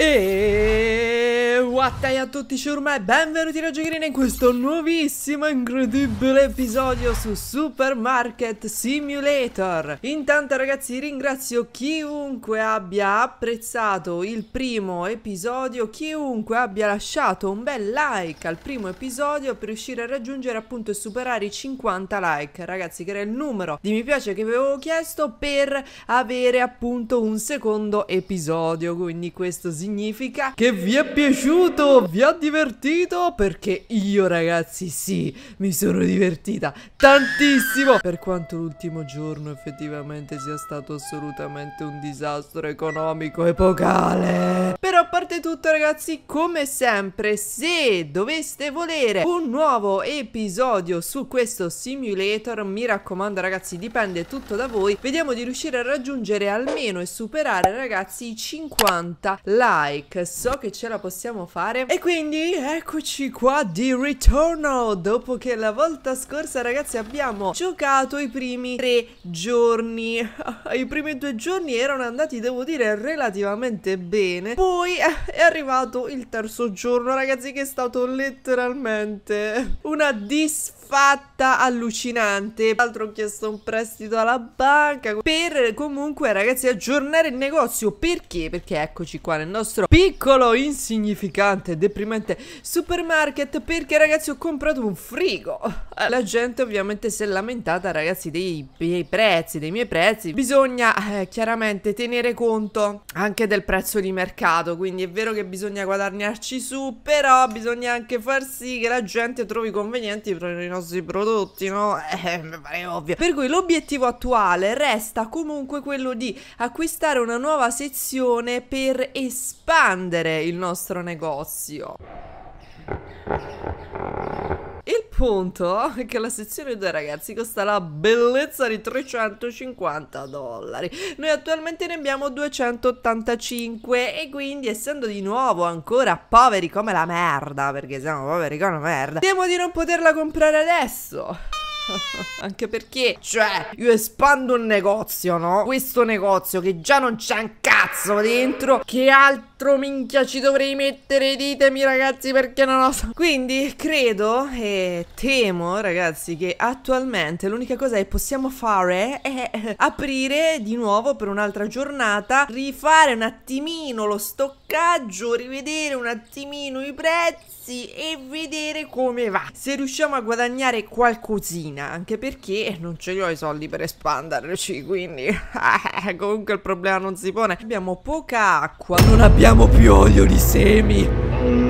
Hey. Eh, Battai a tutti ciurma e benvenuti da Giocherina in questo nuovissimo incredibile episodio su Supermarket Simulator Intanto ragazzi ringrazio chiunque abbia apprezzato il primo episodio Chiunque abbia lasciato un bel like al primo episodio per riuscire a raggiungere appunto e superare i 50 like Ragazzi che era il numero di mi piace che vi avevo chiesto per avere appunto un secondo episodio Quindi questo significa che vi è piaciuto finito, vi ha divertito perché io ragazzi sì, mi sono divertita tantissimo Per quanto l'ultimo giorno effettivamente sia stato assolutamente un disastro economico epocale Però a parte tutto ragazzi, come sempre, se doveste volere un nuovo episodio su questo simulator Mi raccomando ragazzi, dipende tutto da voi Vediamo di riuscire a raggiungere almeno e superare ragazzi i 50 like So che ce la possiamo fare fare. E quindi eccoci qua di ritorno dopo che la volta scorsa ragazzi abbiamo giocato i primi tre giorni. I primi due giorni erano andati devo dire relativamente bene. Poi è arrivato il terzo giorno ragazzi che è stato letteralmente una disfatta fatta allucinante. Tra l'altro ho chiesto un prestito alla banca per comunque ragazzi aggiornare il negozio. Perché? Perché eccoci qua nel nostro piccolo, insignificante, deprimente supermarket. Perché ragazzi ho comprato un frigo. La gente ovviamente si è lamentata ragazzi dei, dei prezzi, dei miei prezzi. Bisogna eh, chiaramente tenere conto anche del prezzo di mercato. Quindi è vero che bisogna guadagnarci su, però bisogna anche far sì che la gente trovi convenienti per i nostri nostri prodotti, no? Eh, mi pare ovvio. Per cui l'obiettivo attuale resta comunque quello di acquistare una nuova sezione per espandere il nostro negozio. Il punto è che la sezione 2 ragazzi costa la bellezza di 350 dollari. Noi attualmente ne abbiamo 285 e quindi essendo di nuovo ancora poveri come la merda, perché siamo poveri come la merda, temo di non poterla comprare adesso. Anche perché, cioè, io espando un negozio, no? Questo negozio che già non c'è un cazzo dentro, che altro quattro minchia ci dovrei mettere, ditemi ragazzi perché non lo so. Quindi credo e temo ragazzi che attualmente l'unica cosa che possiamo fare è aprire di nuovo per un'altra giornata, rifare un attimino lo stoccaggio, rivedere un attimino i prezzi e vedere come va. Se riusciamo a guadagnare qualcosina, anche perché non ce li ho i soldi per espanderci, quindi comunque il problema non si pone. Abbiamo poca acqua, non abbiamo abbiamo più olio di semi.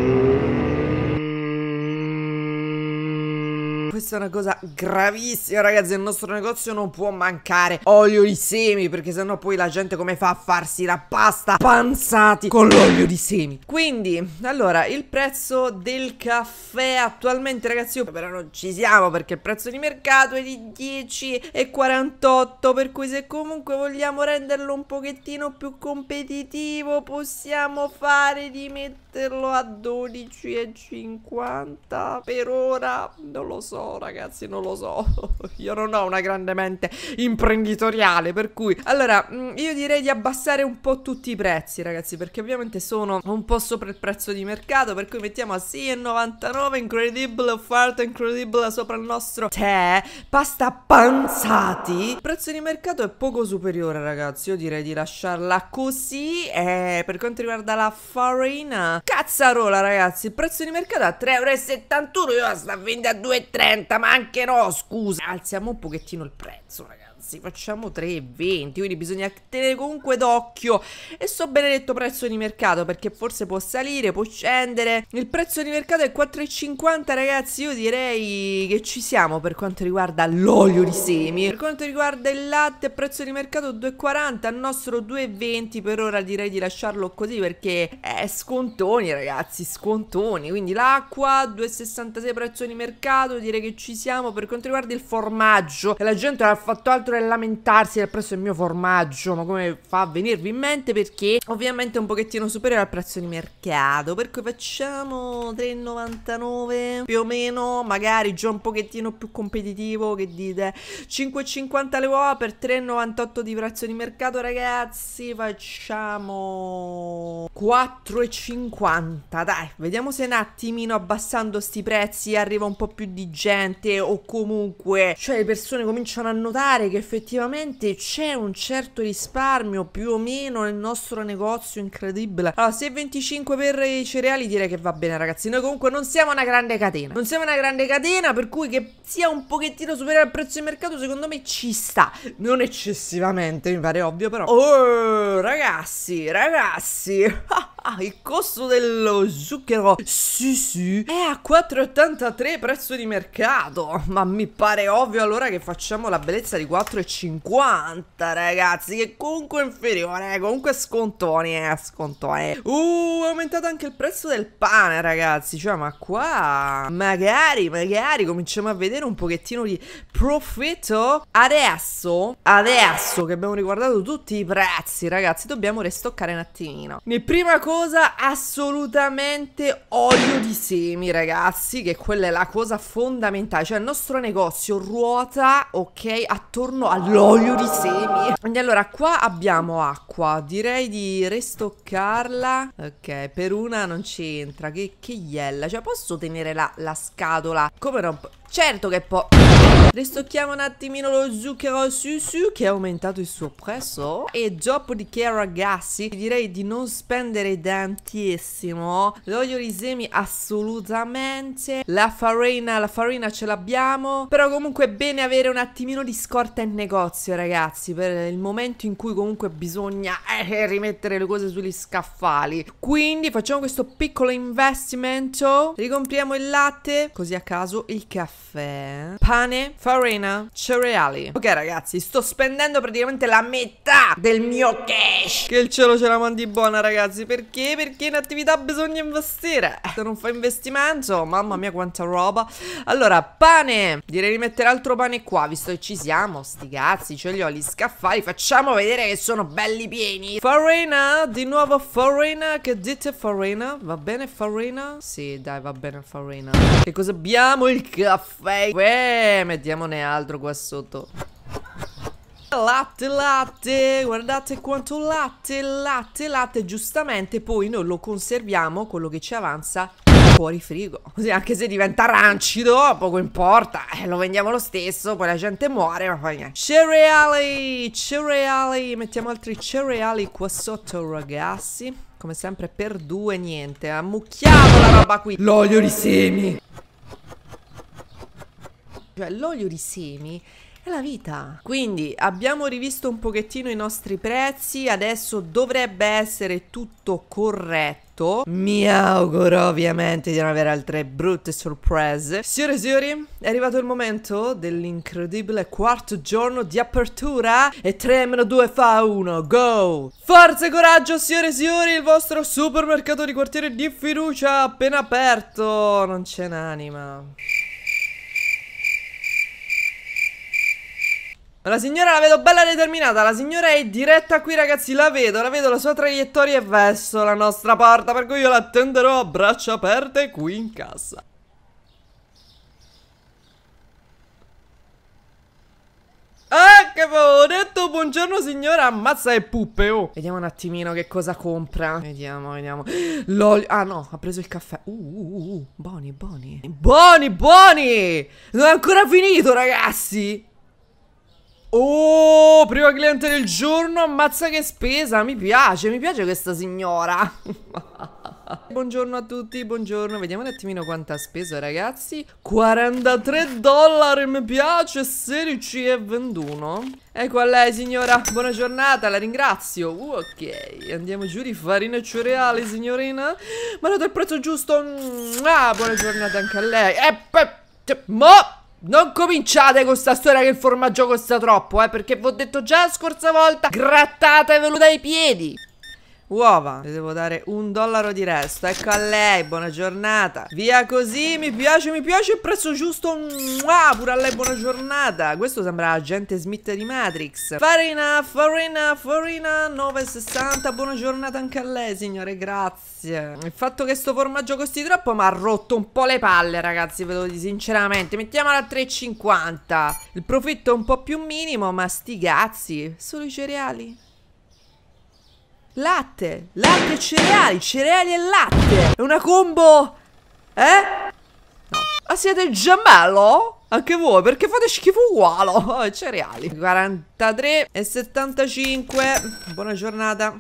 questa è una cosa gravissima ragazzi Nel nostro negozio non può mancare olio di semi Perché sennò poi la gente come fa a farsi la pasta panzati con l'olio di semi Quindi, allora, il prezzo del caffè attualmente ragazzi Io però non ci siamo perché il prezzo di mercato è di 10,48 Per cui se comunque vogliamo renderlo un pochettino più competitivo Possiamo fare di metterlo a 12,50 Per ora non lo so Oh, ragazzi, non lo so. Io non ho una grande mente imprenditoriale, per cui... Allora, mm, io direi di abbassare un po' tutti i prezzi, ragazzi, perché ovviamente sono un po' sopra il prezzo di mercato, per cui mettiamo a 6,99, incredibile offerta, incredibile sopra il nostro tè, pasta panzati. Il prezzo di mercato è poco superiore, ragazzi, io direi di lasciarla così. E per quanto riguarda la farina, cazzarola, ragazzi, il prezzo di mercato è a 3,71 euro, io la sto vendendo a 2,30. 40, ma anche no, scusa. Alziamo un pochettino il prezzo, ragazzi ragazzi facciamo 3,20 quindi bisogna tenere comunque d'occhio e sto benedetto prezzo di mercato perché forse può salire può scendere il prezzo di mercato è 4,50 ragazzi io direi che ci siamo per quanto riguarda l'olio di semi per quanto riguarda il latte prezzo di mercato 2,40 Il nostro 2,20 per ora direi di lasciarlo così perché è scontoni ragazzi scontoni quindi l'acqua 2,66 prezzo di mercato direi che ci siamo per quanto riguarda il formaggio la gente non ha fatto altro che sempre lamentarsi del prezzo del mio formaggio, ma come fa a venirvi in mente? Perché ovviamente è un pochettino superiore al prezzo di mercato, per cui facciamo 3,99 più o meno, magari già un pochettino più competitivo, che dite? 5,50 le uova per 3,98 di prezzo di mercato, ragazzi, facciamo 4,50, dai, vediamo se un attimino abbassando sti prezzi arriva un po' più di gente o comunque, cioè le persone cominciano a notare che effettivamente c'è un certo risparmio più o meno nel nostro negozio incredibile. Allora, se 25 per i cereali direi che va bene, ragazzi. Noi comunque non siamo una grande catena. Non siamo una grande catena, per cui che sia un pochettino superiore al prezzo di mercato, secondo me ci sta. Non eccessivamente, mi pare ovvio, però. Oh, ragazzi, ragazzi. il costo dello zucchero, sì sì, è a 4,83 prezzo di mercato. Ma mi pare ovvio allora che facciamo la bellezza di 4,83. 4,50 ragazzi Che comunque è inferiore, eh, comunque scontoni, eh, scontoni Uh, è aumentato anche il prezzo del pane ragazzi Cioè ma qua magari, magari cominciamo a vedere un pochettino di profitto Adesso, adesso che abbiamo riguardato tutti i prezzi ragazzi Dobbiamo restoccare un attimino e Prima cosa assolutamente olio di semi ragazzi Che quella è la cosa fondamentale Cioè il nostro negozio ruota, ok, attorno intorno all'olio di semi. Quindi allora qua abbiamo acqua, direi di restoccarla. Ok, per una non c'entra, che, che iella. Cioè posso tenere la, la scatola come non... Certo che può Ristocchiamo un attimino lo zucchero su su che ha aumentato il suo prezzo E dopodiché ragazzi direi di non spendere tantissimo L'olio di semi assolutamente La farina, la farina ce l'abbiamo Però comunque è bene avere un attimino di scorta in negozio ragazzi Per il momento in cui comunque bisogna eh, rimettere le cose sugli scaffali Quindi facciamo questo piccolo investimento Ricompriamo il latte Così a caso il caffè caffè, pane, farina, cereali. Ok ragazzi, sto spendendo praticamente la metà del mio cash. Che il cielo ce la mandi buona ragazzi, perché? Perché in attività bisogna investire. Se non fa investimento, mamma mia quanta roba. Allora, pane. Direi di mettere altro pane qua, visto che ci siamo. Sti cazzi, ce li ho gli scaffali. Facciamo vedere che sono belli pieni. Farina, di nuovo farina. Che dite farina? Va bene farina? Sì, dai, va bene farina. Che cosa abbiamo? Il caffè caffè Uè, mettiamone altro qua sotto Latte, latte, guardate quanto latte, latte, latte Giustamente poi noi lo conserviamo, quello che ci avanza fuori frigo Così anche se diventa rancido, poco importa eh, Lo vendiamo lo stesso, poi la gente muore, ma fa niente Cereali, cereali Mettiamo altri cereali qua sotto, ragazzi Come sempre per due, niente Ammucchiamo la roba qui L'olio di semi cioè l'olio di semi è la vita. Quindi abbiamo rivisto un pochettino i nostri prezzi, adesso dovrebbe essere tutto corretto. Mi auguro ovviamente di non avere altre brutte sorprese. Signore e signori, è arrivato il momento dell'incredibile quarto giorno di apertura e 3 meno 2 fa 1, go! Forza e coraggio signore e signori, il vostro supermercato di quartiere di fiducia appena aperto, non c'è un'anima. La signora la vedo bella determinata, la signora è diretta qui ragazzi, la vedo, la vedo, la sua traiettoria è verso la nostra porta, per cui io la attenderò a braccia aperte qui in casa. Ah, che avevo detto, buongiorno signora, ammazza e puppe, oh Vediamo un attimino che cosa compra Vediamo, vediamo L'olio, ah no, ha preso il caffè Uh, uh, uh, uh buoni, buoni Buoni, buoni Non è ancora finito, ragazzi Oh, prima cliente del giorno, ammazza che spesa, mi piace, mi piace questa signora Buongiorno a tutti, buongiorno, vediamo un attimino quanto ha speso ragazzi 43 dollari, mi piace, e 16,21 Ecco a lei signora, buona giornata, la ringrazio uh, Ok, andiamo giù di farina e cereali signorina Ma ha dato il prezzo giusto, mm, ah, buona giornata anche a lei E eh, Mo non cominciate con sta storia che il formaggio costa troppo, eh, perché vi ho detto già la scorsa volta, grattatevelo dai piedi. Uova, le devo dare un dollaro di resto. Ecco a lei, buona giornata. Via così, mi piace, mi piace il prezzo giusto. Mua, pure a lei buona giornata. Questo sembra agente Smith di Matrix. Farina, farina, farina, 9,60. Buona giornata anche a lei, signore, grazie. Il fatto che sto formaggio costi troppo mi ha rotto un po' le palle, ragazzi, ve lo dico sinceramente. Mettiamola a 3,50. Il profitto è un po' più minimo, ma sti cazzi. Solo i cereali. Latte, latte e cereali, cereali e latte. È una combo... Eh? No. Ah, siete il gemello? Anche voi, perché fate schifo uguale? Oh, cereali. 43 e 75. Buona giornata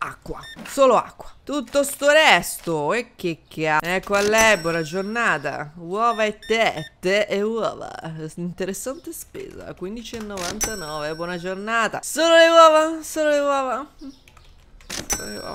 acqua Solo acqua Tutto sto resto E che cazzo Ecco a buona giornata Uova e tette e uova Interessante spesa 15,99 Buona giornata Solo le uova Solo le uova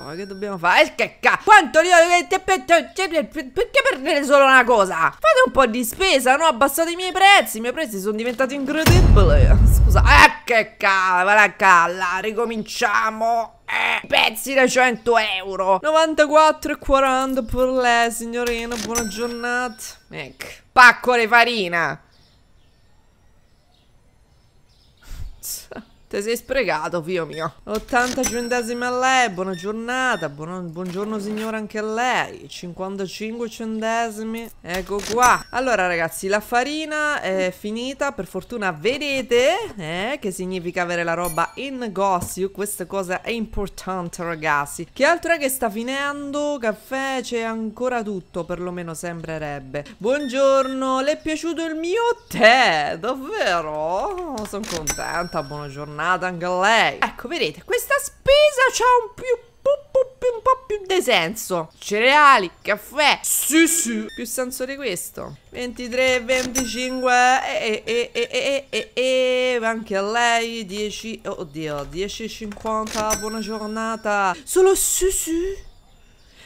ma che dobbiamo fare? Scacca! Quanto li ho cioè, Perché perdere solo una cosa? Fate un po' di spesa, no? Abbassate i miei prezzi. I miei prezzi sono diventati incredibili. Scusa, eh, che cazzo? la calla, ricominciamo. Eh, pezzi da 100 euro 94,40 per lei signorina Buona giornata Ecco Pacco di farina Te sei sprecato, figlio mio. 80 centesimi a lei, buona giornata. Buona, buongiorno signora anche a lei. 55 centesimi. Ecco qua. Allora ragazzi, la farina è finita. Per fortuna vedete eh, che significa avere la roba in gossip. Questa cosa è importante ragazzi. Che altro è che sta finendo? Caffè, c'è ancora tutto, perlomeno sembrerebbe. Buongiorno, le è piaciuto il mio tè? Davvero? sono contenta, buona giornata. Nathan lei. Ecco, vedete, questa spesa c'ha un più un po' più di senso. Cereali, caffè, sì sì. Più senso di questo. 23, 25 e, e, e, e, e, e anche a lei 10, oddio, 10,50, buona giornata. Solo sì sì.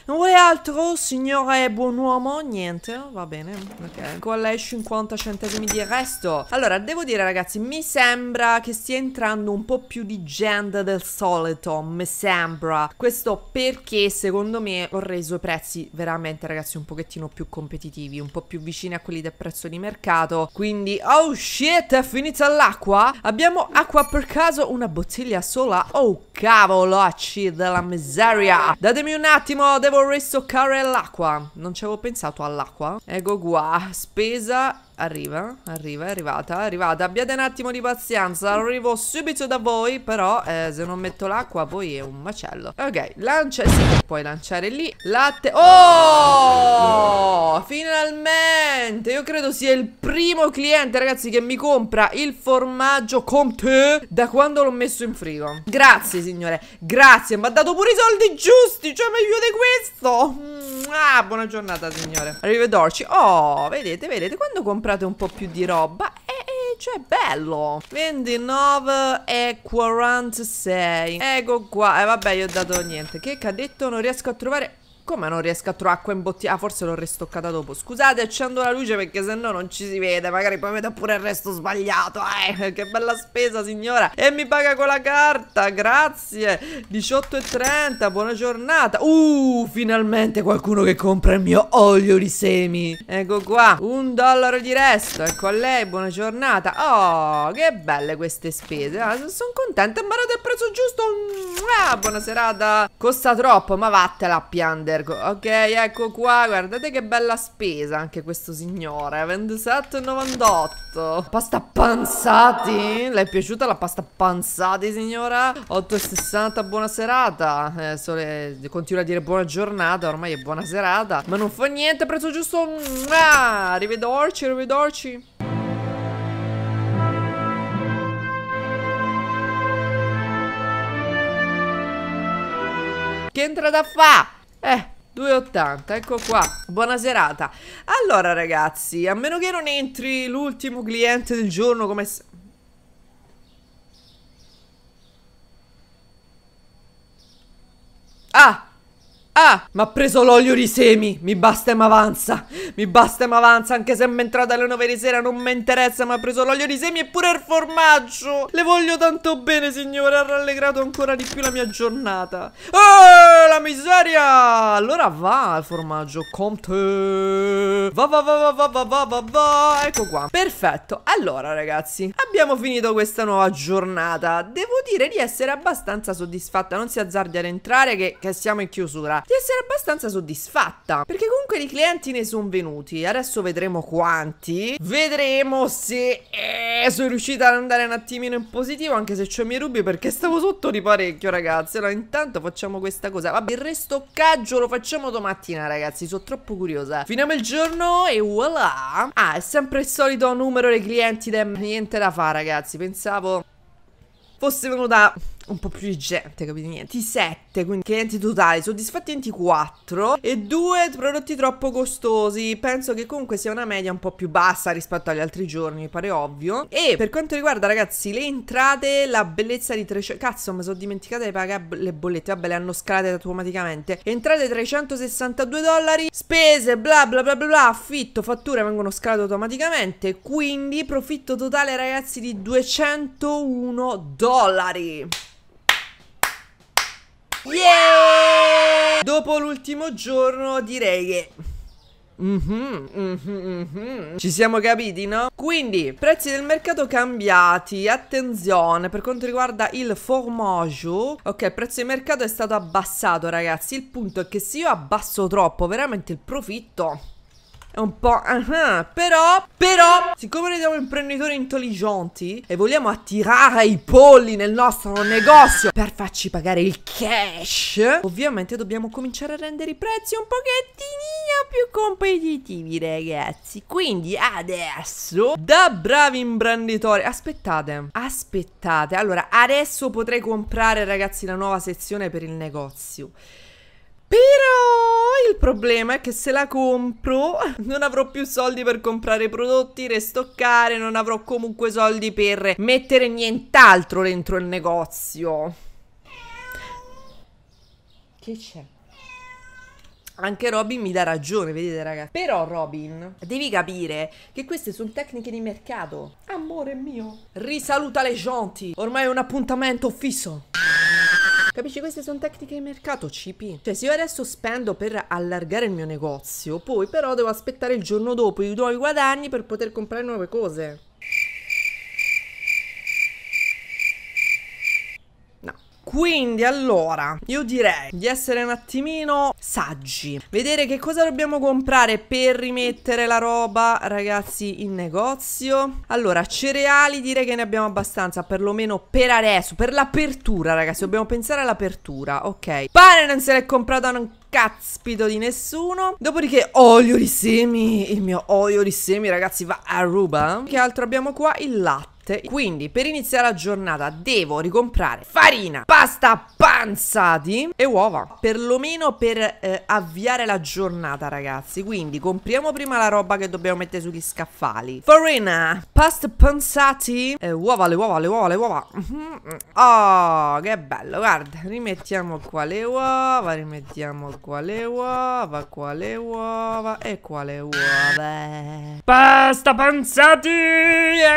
Non vuole altro, signore buon uomo? Niente, va bene, ok. Con lei 50 centesimi di resto. Allora, devo dire ragazzi, mi sembra che stia entrando un po' più di gente del solito, mi sembra. Questo perché secondo me ho reso i prezzi veramente ragazzi un pochettino più competitivi, un po' più vicini a quelli del prezzo di mercato. Quindi, oh shit, è finita l'acqua? Abbiamo acqua per caso, una bottiglia sola? Oh cavolo, acci della miseria. Datemi un attimo, devo vorrei soccare l'acqua. Non ci avevo pensato all'acqua. Ecco qua, spesa Arriva, arriva, è arrivata, è arrivata Abbiate un attimo di pazienza, arrivo subito da voi Però eh, se non metto l'acqua poi è un macello Ok, lancia, sì, puoi lanciare lì Latte, oh! Finalmente, io credo sia il primo cliente ragazzi che mi compra il formaggio con te Da quando l'ho messo in frigo Grazie signore, grazie, mi ha dato pure i soldi giusti Cioè meglio di questo Ah, buona giornata signore Arrivederci, oh, vedete, vedete, quando compra comprate un po' più di roba e, e cioè bello 29 e 46 Ecco qua E eh, vabbè io ho dato niente Che cadetto non riesco a trovare come non riesco a trovare acqua in bottiglia? Ah, forse l'ho restoccata dopo. Scusate, accendo la luce perché se no non ci si vede. Magari poi vedo pure il resto sbagliato. Eh, che bella spesa, signora. E mi paga con la carta, grazie. 18,30, buona giornata. Uh, finalmente qualcuno che compra il mio olio di semi. Ecco qua, un dollaro di resto. Ecco a lei, buona giornata. Oh, che belle queste spese. Ah, sono contenta, ma era del prezzo giusto. Ah, buona serata. Costa troppo, ma vattela a piangere albergo. Ok, ecco qua, guardate che bella spesa anche questo signore. 27,98. Pasta panzati? Le è piaciuta la pasta panzati, signora? 8,60, buona serata. Eh, sole... Continua a dire buona giornata, ormai è buona serata. Ma non fa niente, preso giusto. Ah, arrivederci, arrivederci. che entra da fa? Eh, 2,80, ecco qua, buona serata Allora ragazzi, a meno che non entri l'ultimo cliente del giorno come... Ah, Ah, mi ha preso l'olio di semi. Mi basta e mi avanza. Mi basta e mi avanza. Anche se mi è entrata alle 9 di sera, non mi interessa. Mi ha preso l'olio di semi e pure il formaggio. Le voglio tanto bene, signore. Ha rallegrato ancora di più la mia giornata. Oh, la miseria. Allora va il formaggio. Comte. Va, va, va, va, va, va, va, va, va. Ecco qua. Perfetto. Allora, ragazzi, abbiamo finito questa nuova giornata. Devo dire di essere abbastanza soddisfatta. Non si azzardi ad entrare, che, che siamo in chiusura di essere abbastanza soddisfatta, perché comunque i clienti ne sono venuti, adesso vedremo quanti, vedremo se eh, sono riuscita ad andare un attimino in positivo, anche se c'ho i miei rubi perché stavo sotto di parecchio ragazzi, allora intanto facciamo questa cosa, vabbè il restoccaggio lo facciamo domattina ragazzi, sono troppo curiosa, finiamo il giorno e voilà, ah è sempre il solito numero dei clienti, niente da fare ragazzi, pensavo fosse venuta un po' più di gente, capite? Niente, 7, quindi clienti totali soddisfacenti 4 e 2 prodotti troppo costosi. Penso che comunque sia una media un po' più bassa rispetto agli altri giorni, mi pare ovvio. E per quanto riguarda, ragazzi, le entrate, la bellezza di 300... Cazzo, mi sono dimenticata di pagare le bollette, vabbè, le hanno scalate automaticamente. Entrate 362 dollari, spese bla bla bla bla, bla affitto, fatture vengono scalate automaticamente, quindi profitto totale, ragazzi, di 201 dollari. Yeah! Dopo l'ultimo giorno direi che... Mm -hmm, mm -hmm, mm -hmm. Ci siamo capiti, no? Quindi, prezzi del mercato cambiati. Attenzione, per quanto riguarda il formaggio. Ok, il prezzo di mercato è stato abbassato, ragazzi. Il punto è che se io abbasso troppo, veramente il profitto è un po'... Uh-huh. Però, però, siccome noi siamo imprenditori intelligenti e vogliamo attirare i polli nel nostro negozio per farci pagare il cash, ovviamente dobbiamo cominciare a rendere i prezzi un pochettino più competitivi, ragazzi. Quindi adesso, da bravi imprenditori, aspettate, aspettate. Allora, adesso potrei comprare, ragazzi, la nuova sezione per il negozio. Però il problema è che se la compro non avrò più soldi per comprare prodotti, restoccare, non avrò comunque soldi per mettere nient'altro dentro il negozio. Che c'è? Anche Robin mi dà ragione, vedete ragazzi. Però Robin, devi capire che queste sono tecniche di mercato. Amore mio. Risaluta le genti. Ormai è un appuntamento fisso. Capisci? Queste sono tecniche di mercato, CP. Cioè, se io adesso spendo per allargare il mio negozio, poi però devo aspettare il giorno dopo i nuovi guadagni per poter comprare nuove cose. Quindi allora, io direi di essere un attimino saggi, vedere che cosa dobbiamo comprare per rimettere la roba, ragazzi, in negozio. Allora, cereali direi che ne abbiamo abbastanza, perlomeno per adesso, per l'apertura, ragazzi, dobbiamo pensare all'apertura, ok. Pane non se l'è comprato ancora cazzpito di nessuno. Dopodiché olio di semi, il mio olio di semi ragazzi va a ruba. Che altro abbiamo qua? Il latte. Quindi per iniziare la giornata devo ricomprare farina, pasta panzati e uova Perlomeno per eh, avviare la giornata ragazzi Quindi compriamo prima la roba che dobbiamo mettere sugli scaffali Farina, pasta panzati e uova, le uova, le uova, le uova mhm. Oh che bello guarda Rimettiamo qua le uova, rimettiamo quale uova, quale uova e quale uova. Basta panzati,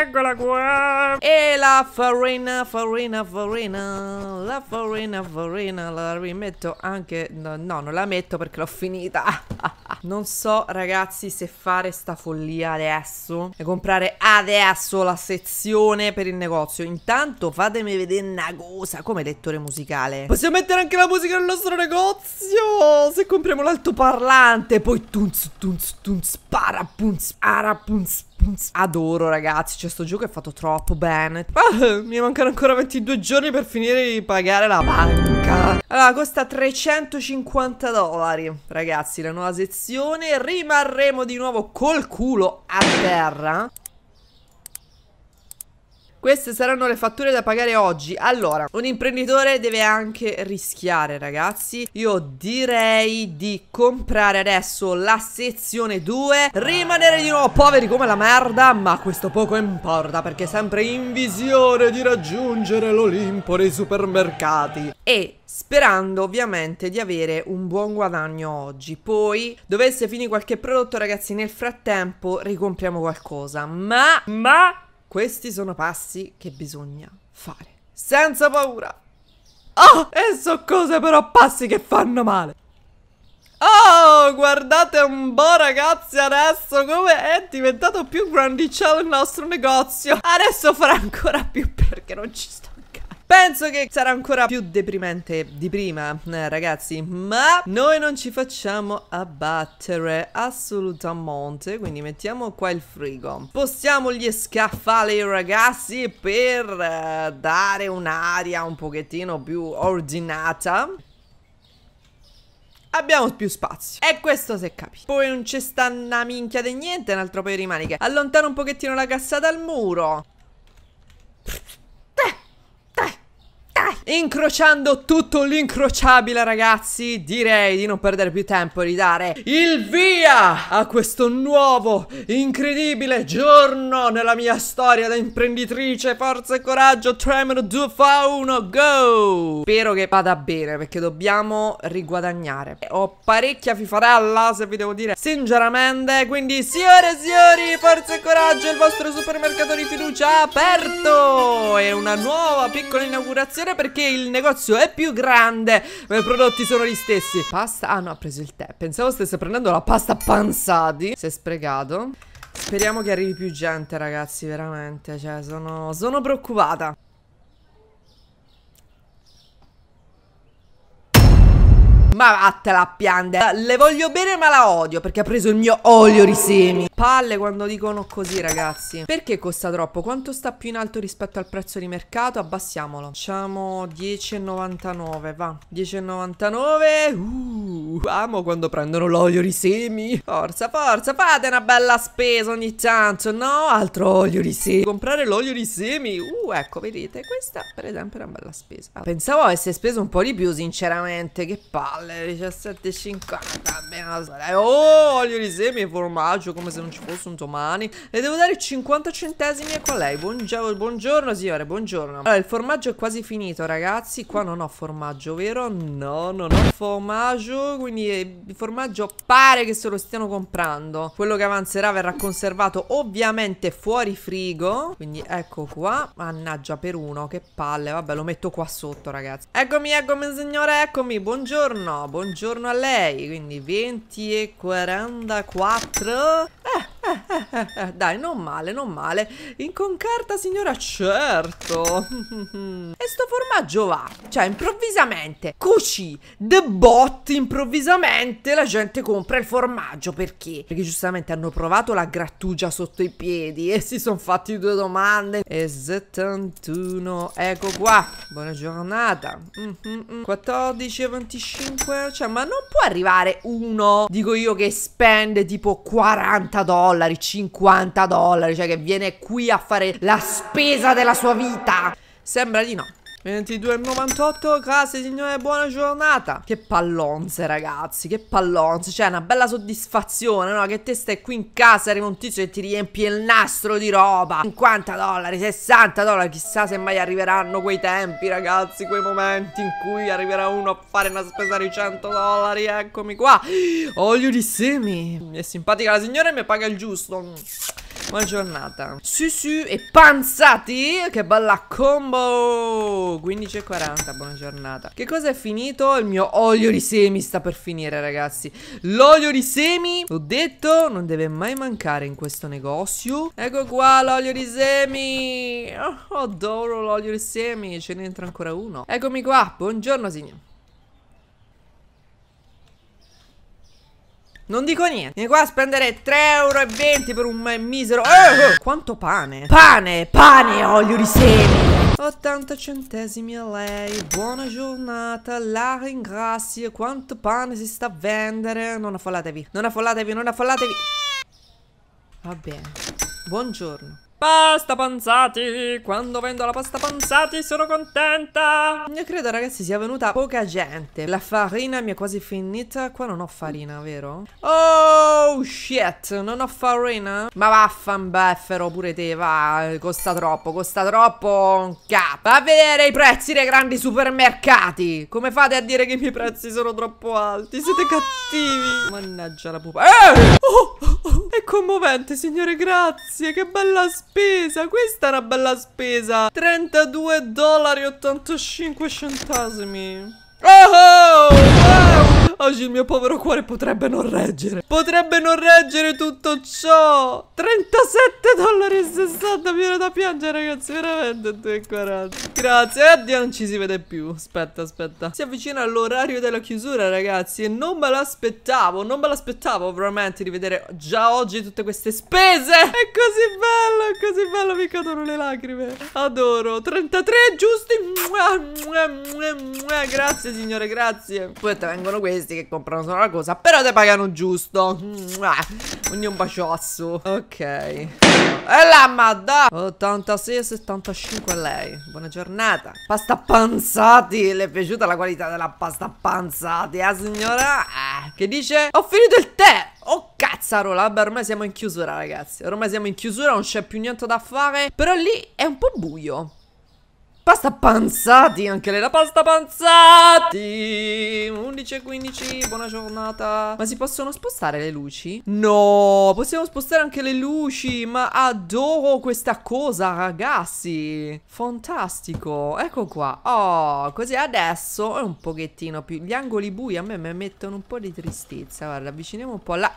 eccola qua. E la farina, farina, farina, la farina, farina, la rimetto anche... No, no non la metto perché l'ho finita. Non so ragazzi se fare sta follia adesso e comprare adesso la sezione per il negozio. Intanto fatemi vedere una cosa come lettore musicale. Possiamo mettere anche la musica nel nostro negozio se compriamo l'altoparlante. Poi tunz tunz tunz para punz para punz Adoro ragazzi, c'è cioè, sto gioco è fatto troppo bene ah, Mi mancano ancora 22 giorni per finire di pagare la banca Allora, costa 350 dollari Ragazzi, la nuova sezione Rimarremo di nuovo col culo a terra queste saranno le fatture da pagare oggi. Allora, un imprenditore deve anche rischiare, ragazzi. Io direi di comprare adesso la sezione 2. Rimanere di nuovo poveri come la merda, ma questo poco importa perché sempre in visione di raggiungere l'Olimpo dei supermercati. E sperando ovviamente di avere un buon guadagno oggi. Poi, dovesse finire qualche prodotto, ragazzi, nel frattempo ricompriamo qualcosa. Ma, ma... Questi sono passi che bisogna fare. Senza paura. Oh, e so cose però passi che fanno male. Oh, guardate un po' ragazzi adesso come è diventato più grandicello il nostro negozio. Adesso farà ancora più perché non ci sto. Penso che sarà ancora più deprimente di prima, eh, ragazzi, ma noi non ci facciamo abbattere assolutamente, quindi mettiamo qua il frigo. Spostiamo gli scaffali, ragazzi, per eh, dare un'aria un pochettino più ordinata abbiamo più spazio. E questo se capi. Poi non c'è sta una minchia di niente, un altro paio di maniche. Allontano un pochettino la cassa dal muro dai! Incrociando tutto l'incrociabile, ragazzi, direi di non perdere più tempo e di dare il via a questo nuovo, incredibile giorno nella mia storia da imprenditrice. Forza e coraggio, 3 2 fa 1, go! Spero che vada bene perché dobbiamo riguadagnare. Ho parecchia fifarella, se vi devo dire, sinceramente. Quindi, signore e signori, forza e coraggio, il vostro supermercato di fiducia aperto! E una nuova piccola inaugurazione bene perché il negozio è più grande ma eh, i prodotti sono gli stessi Pasta, ah no ha preso il tè Pensavo stesse prendendo la pasta panzati Si è sprecato Speriamo che arrivi più gente ragazzi veramente Cioè sono, sono preoccupata Ma vattela a piante. Le voglio bene ma la odio perché ha preso il mio olio di semi Palle quando dicono così ragazzi. Perché costa troppo? Quanto sta più in alto rispetto al prezzo di mercato? Abbassiamolo. Facciamo 10,99 va. 10,99. Uh, amo quando prendono l'olio di semi Forza, forza, fate una bella spesa ogni tanto. No, altro olio di semi Comprare l'olio di semi Uh, ecco, vedete, questa per esempio è una bella spesa. Pensavo avesse speso un po' di più sinceramente, che palle alle 17.50 Bene, Oh, olio di semi e formaggio come se non ci fosse un domani Le devo dare 50 centesimi ecco a lei buongiorno, buongiorno signore, buongiorno Allora, il formaggio è quasi finito ragazzi Qua non ho formaggio, vero? No, non ho formaggio Quindi eh, il formaggio pare che se lo stiano comprando Quello che avanzerà verrà conservato ovviamente fuori frigo Quindi ecco qua Mannaggia per uno, che palle Vabbè, lo metto qua sotto ragazzi Eccomi, eccomi signore, eccomi, buongiorno no, buongiorno a lei, quindi 20 e 44. Eh eh, eh, eh, eh, dai, non male, non male. In concarta, signora, certo. e sto formaggio va. Cioè, improvvisamente, così, the bot, improvvisamente la gente compra il formaggio. Perché? Perché giustamente hanno provato la grattugia sotto i piedi e si sono fatti due domande. E 71, ecco qua. Buona giornata. Mm -hmm. 14 mm. e 25. 5 Cioè ma non può arrivare uno Dico io che spende tipo 40 dollari 50 dollari Cioè che viene qui a fare la spesa della sua vita Sembra di no 22,98 Grazie signore, buona giornata Che pallonze ragazzi, che pallonze Cioè una bella soddisfazione, no? Che te stai qui in casa, arriva un tizio che ti riempie il nastro di roba 50 dollari, 60 dollari Chissà se mai arriveranno quei tempi ragazzi Quei momenti in cui arriverà uno a fare una spesa di 100 dollari Eccomi qua Olio di semi È simpatica la signora e mi paga il giusto Buona giornata. Susu e Panzati che bella combo. 15 e 40, buona giornata. Che cosa è finito? Il mio olio di semi sta per finire, ragazzi. L'olio di semi, Ho detto, non deve mai mancare in questo negozio. Ecco qua l'olio di semi. Oh, adoro l'olio di semi, ce ne entra ancora uno. Eccomi qua, buongiorno signore. Non dico niente Vieni qua a spendere 3,20 euro per un misero oh, oh, Quanto pane Pane, pane, e olio di semi 80 centesimi a lei, buona giornata, la ringrazio, quanto pane si sta a vendere, non affollatevi, non affollatevi, non affollatevi. Va bene, buongiorno. Pasta panzati! Quando vendo la pasta panzati sono contenta! Io credo ragazzi sia venuta poca gente. La farina mi è quasi finita. Qua non ho farina, vero? Oh shit! Non ho farina? Ma vaffan beffero pure te, va. Costa troppo, costa troppo. Cap. Va a vedere i prezzi dei grandi supermercati. Come fate a dire che i miei prezzi sono troppo alti? Siete cattivi. Mannaggia la pupa. Eh! Oh, oh, oh. È commovente, signore, grazie. Che bella spesa spesa, questa è una bella spesa 32 dollari e 85 centesimi Oh! Oh! Oggi il mio povero cuore potrebbe non reggere. Potrebbe non reggere tutto ciò. 37 dollari e 60. Mi viene da piangere, ragazzi. Veramente 2,40. Grazie. E eh, addio, non ci si vede più. Aspetta, aspetta. Si avvicina all'orario della chiusura, ragazzi. E non me l'aspettavo. Non me l'aspettavo veramente di vedere già oggi tutte queste spese. È così bello, è così bello. Mi cadono le lacrime. Adoro. 33 giusti. Grazie, signore, grazie. Poi te vengono questi questi che comprano solo una cosa Però te pagano giusto Ogni un baciozzo Ok E la madda 86, 75 lei Buona giornata Pasta panzati Le è piaciuta la qualità della pasta panzati Eh signora eh, Che dice Ho finito il tè Oh cazzarola, vabbè ormai siamo in chiusura ragazzi Ormai siamo in chiusura, non c'è più niente da fare Però lì è un po' buio Pasta panzati, anche lei la pasta panzati 11 e 15, buona giornata Ma si possono spostare le luci? No, possiamo spostare anche le luci Ma adoro questa cosa, ragazzi Fantastico, ecco qua Oh, così adesso è un pochettino più Gli angoli bui a me mi mettono un po' di tristezza Guarda, avviciniamo un po' là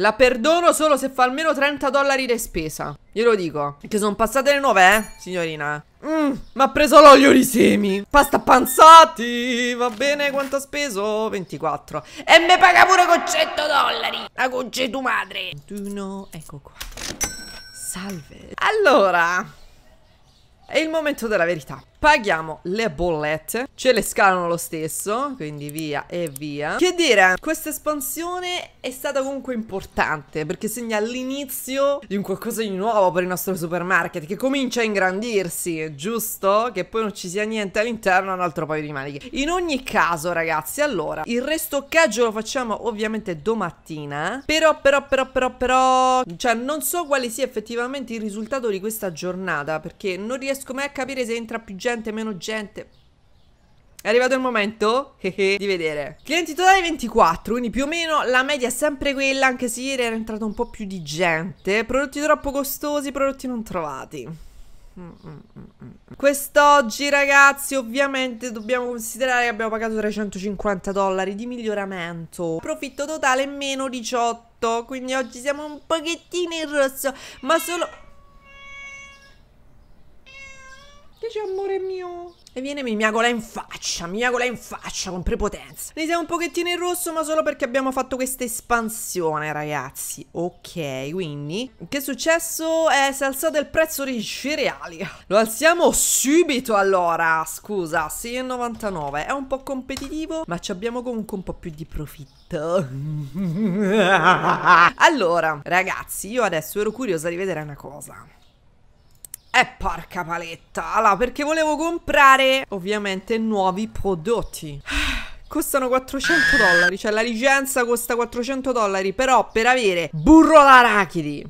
La perdono solo se fa almeno 30 dollari di spesa. Glielo dico. Che sono passate le 9, eh, signorina. Mmm, mi ha preso l'olio di semi. Pasta panzati. Va bene, quanto ha speso? 24. E mi paga pure con 100 dollari. La conce tu madre. Duno, ecco qua. Salve. Allora, è il momento della verità. Paghiamo le bollette, ce le scalano lo stesso, quindi via e via. Che dire, questa espansione è stata comunque importante perché segna l'inizio di un qualcosa di nuovo per il nostro supermarket che comincia a ingrandirsi, giusto? Che poi non ci sia niente all'interno, un altro paio di maniche. In ogni caso, ragazzi, allora, il restoccaggio lo facciamo ovviamente domattina, però, però, però, però, però, cioè non so quale sia effettivamente il risultato di questa giornata perché non riesco mai a capire se entra più gente gente, meno gente. È arrivato il momento di vedere. Clienti totali 24, quindi più o meno la media è sempre quella, anche se ieri era entrato un po' più di gente. Prodotti troppo costosi, prodotti non trovati. Quest'oggi ragazzi ovviamente dobbiamo considerare che abbiamo pagato 350 dollari di miglioramento Profitto totale meno 18 Quindi oggi siamo un pochettino in rosso Ma solo Dice amore mio. E viene mi miagola in faccia, miagola in faccia con prepotenza. Ne siamo un pochettino in rosso, ma solo perché abbiamo fatto questa espansione, ragazzi. Ok, quindi che è successo? Eh, si è alzato il prezzo dei cereali. Lo alziamo subito allora. Scusa, 6,99. È un po' competitivo, ma ci abbiamo comunque un po' più di profitto. allora, ragazzi, io adesso ero curiosa di vedere una cosa. E eh, porca paletta. Allora, perché volevo comprare, ovviamente, nuovi prodotti. Costano 400 dollari, cioè la licenza costa 400 dollari, però per avere burro d'arachidi,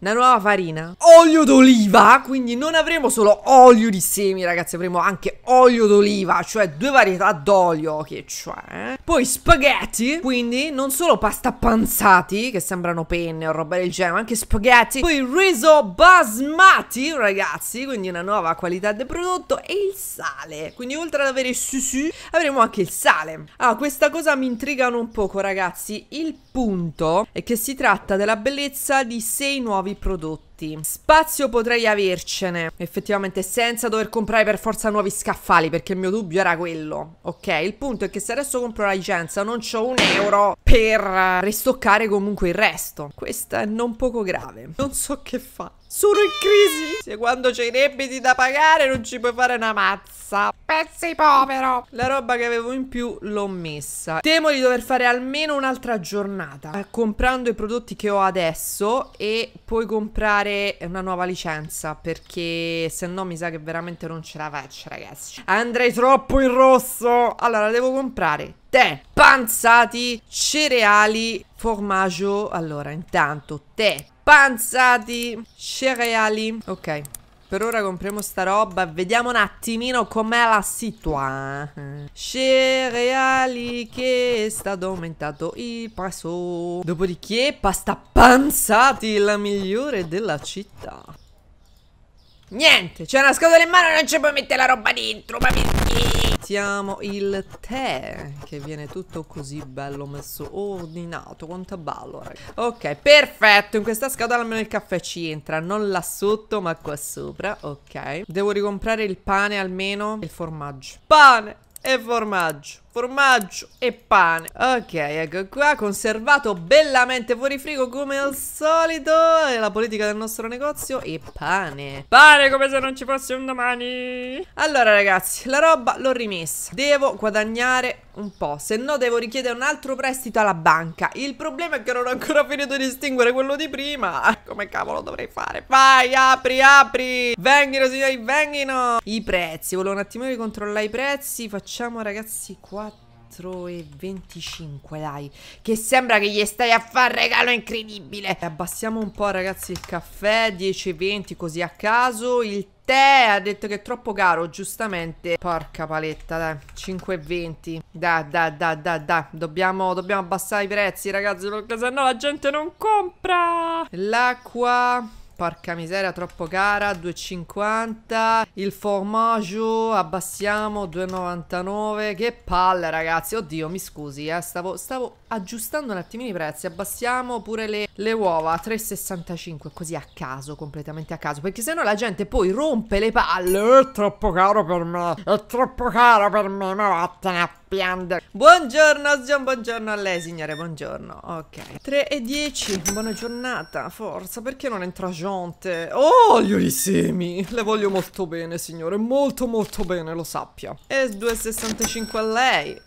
una nuova farina, olio d'oliva, quindi non avremo solo olio di semi ragazzi, avremo anche olio d'oliva, cioè due varietà d'olio che cioè. Poi spaghetti, quindi non solo pasta panzati che sembrano penne o roba del genere, ma anche spaghetti, poi riso basmati ragazzi, quindi una nuova qualità del prodotto e il sale. Quindi oltre ad avere il susu avremo anche il sale. Ah, questa cosa mi intrigano un poco ragazzi, il punto è che si tratta della bellezza di sei nuovi nuovi prodotti arti. Spazio potrei avercene, effettivamente, senza dover comprare per forza nuovi scaffali, perché il mio dubbio era quello. Ok, il punto è che se adesso compro la licenza non ho un euro per ristoccare comunque il resto. Questa è non poco grave. Non so che fa. Sono in crisi. Se quando c'è i debiti da pagare non ci puoi fare una mazza. Pezzi povero. La roba che avevo in più l'ho messa. Temo di dover fare almeno un'altra giornata. Eh, comprando i prodotti che ho adesso e poi comprare fare una nuova licenza perché se no mi sa che veramente non ce la faccio ragazzi. Andrei troppo in rosso. Allora devo comprare tè, panzati, cereali, formaggio. Allora intanto tè, panzati, cereali. Ok. Per ora compriamo sta roba Vediamo un attimino com'è la situazione Cereali che è stato aumentato il prezzo Dopodiché pasta panzati la migliore della città Niente, c'è una scatola in mano e non ci puoi mettere la roba dentro, ma perché? Siamo il tè, che viene tutto così bello messo ordinato, quanto bello, ragazzi. Ok, perfetto, in questa scatola almeno il caffè ci entra, non là sotto ma qua sopra, ok. Devo ricomprare il pane almeno e il formaggio. Pane e formaggio formaggio e pane Ok, ecco qua, conservato bellamente fuori frigo come al solito È la politica del nostro negozio E pane Pane come se non ci fosse un domani Allora ragazzi, la roba l'ho rimessa Devo guadagnare un po' Se no devo richiedere un altro prestito alla banca Il problema è che non ho ancora finito di distinguere quello di prima Come cavolo dovrei fare? Vai, apri, apri Venghino signori, venghino I prezzi, volevo un attimo di controllare i prezzi Facciamo ragazzi qua e 25 dai Che sembra che gli stai a fare regalo incredibile eh, Abbassiamo un po' ragazzi il caffè 10,20 così a caso Il tè ha detto che è troppo caro Giustamente Porca paletta dai 5,20 Dai dai dai dai dai dobbiamo, dobbiamo abbassare i prezzi ragazzi Perché sennò la gente non compra L'acqua Porca miseria, troppo cara, 2,50. Il formaggio abbassiamo, 2,99. Che palle ragazzi, oddio, mi scusi, eh, stavo, stavo, aggiustando un attimino i prezzi. Abbassiamo pure le, le uova, 3,65, così a caso, completamente a caso. Perché sennò la gente poi rompe le palle. È troppo caro per me, è troppo caro per me, ma vattene a Piander. Buongiorno Zion, buongiorno a lei signore, buongiorno. Ok. 3 e 10, buona giornata, forza, perché non entra gente? Oh, gli orisemi, le voglio molto bene signore, molto molto bene, lo sappia. E 2,65 a lei.